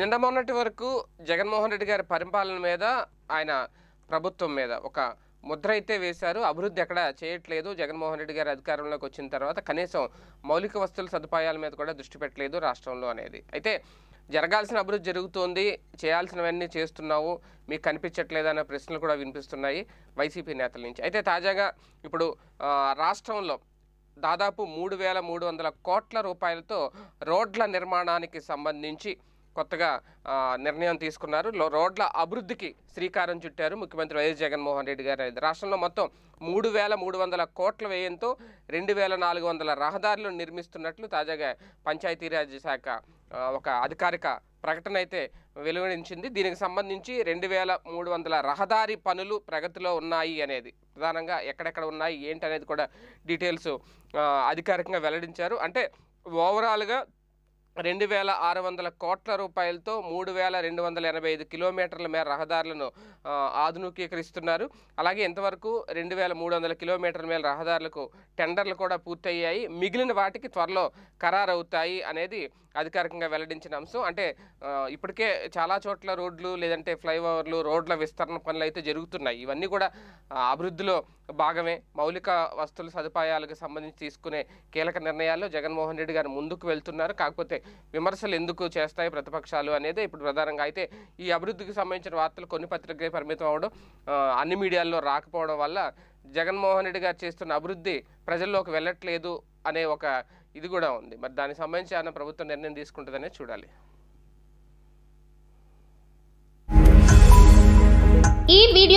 నిన్న మొన్నటి వరకు జగన్మోహన్ రెడ్డి గారి పరిపాలన మీద ఆయన ప్రభుత్వం మీద ఒక ముద్ర అయితే వేశారు అభివృద్ధి ఎక్కడ చేయట్లేదు జగన్మోహన్ రెడ్డి గారు అధికారంలోకి వచ్చిన తర్వాత కనీసం మౌలిక వస్తువుల సదుపాయాల మీద కూడా దృష్టి పెట్టలేదు రాష్ట్రంలో అనేది అయితే జరగాల్సిన అభివృద్ధి జరుగుతోంది చేయాల్సినవన్నీ చేస్తున్నావు మీకు కనిపించట్లేదన్న ప్రశ్నలు కూడా వినిపిస్తున్నాయి వైసీపీ నేతల నుంచి అయితే తాజాగా ఇప్పుడు రాష్ట్రంలో దాదాపు మూడు వేల మూడు వందల కోట్ల రూపాయలతో రోడ్ల నిర్మాణానికి సంబంధించి కొత్తగా నిర్ణయం తీసుకున్నారు రోడ్ల అభివృద్ధికి శ్రీకారం చుట్టారు ముఖ్యమంత్రి వైఎస్ జగన్మోహన్ రెడ్డి గారు రాష్ట్రంలో మొత్తం మూడు వేల మూడు వందల కోట్ల వ్యయంతో రెండు వేల నాలుగు వందల రహదారులు నిర్మిస్తున్నట్లు తాజాగా పంచాయతీరాజ్ శాఖ ఒక అధికారిక ప్రకటన అయితే వెలువడించింది దీనికి సంబంధించి రెండు వేల మూడు వందల రహదారి పనులు ప్రగతిలో ఉన్నాయి అనేది ప్రధానంగా ఎక్కడెక్కడ ఉన్నాయి ఏంటి అనేది కూడా డీటెయిల్స్ అధికారికంగా వెల్లడించారు అంటే ఓవరాల్గా రెండు వేల ఆరు వందల కోట్ల రూపాయలతో మూడు వేల రెండు వందల ఎనభై ఐదు కిలోమీటర్ల మేర రహదారులను ఆధునికీకరిస్తున్నారు అలాగే ఇంతవరకు రెండు వేల మూడు వందల కిలోమీటర్ల మేర రహదారులకు టెండర్లు కూడా పూర్తయ్యాయి మిగిలిన వాటికి త్వరలో ఖరారవుతాయి అనేది అధికారికంగా వెల్లడించిన అంశం అంటే ఇప్పటికే చాలా చోట్ల రోడ్లు లేదంటే ఫ్లైఓవర్లు రోడ్ల విస్తరణ పనులు అయితే జరుగుతున్నాయి ఇవన్నీ కూడా అభివృద్ధిలో భాగమే మౌలిక వస్తువుల సదుపాయాలకు సంబంధించి తీసుకునే కీలక నిర్ణయాల్లో జగన్మోహన్ రెడ్డి గారు ముందుకు వెళ్తున్నారు కాకపోతే విమర్శలు ఎందుకు చేస్తాయి ప్రతిపక్షాలు అనేది ఇప్పుడు ప్రధానంగా అయితే ఈ అభివృద్ధికి సంబంధించిన వార్తలు కొన్ని పత్రికలు పరిమితం అవడం అన్ని మీడియాల్లో రాకపోవడం వల్ల జగన్మోహన్ రెడ్డి గారు చేస్తున్న అభివృద్ధి ప్రజల్లోకి వెళ్ళట్లేదు అనే ఒక ఇది కూడా ఉంది మరి దానికి సంబంధించి ఆయన ప్రభుత్వం నిర్ణయం తీసుకుంటుందనే చూడాలి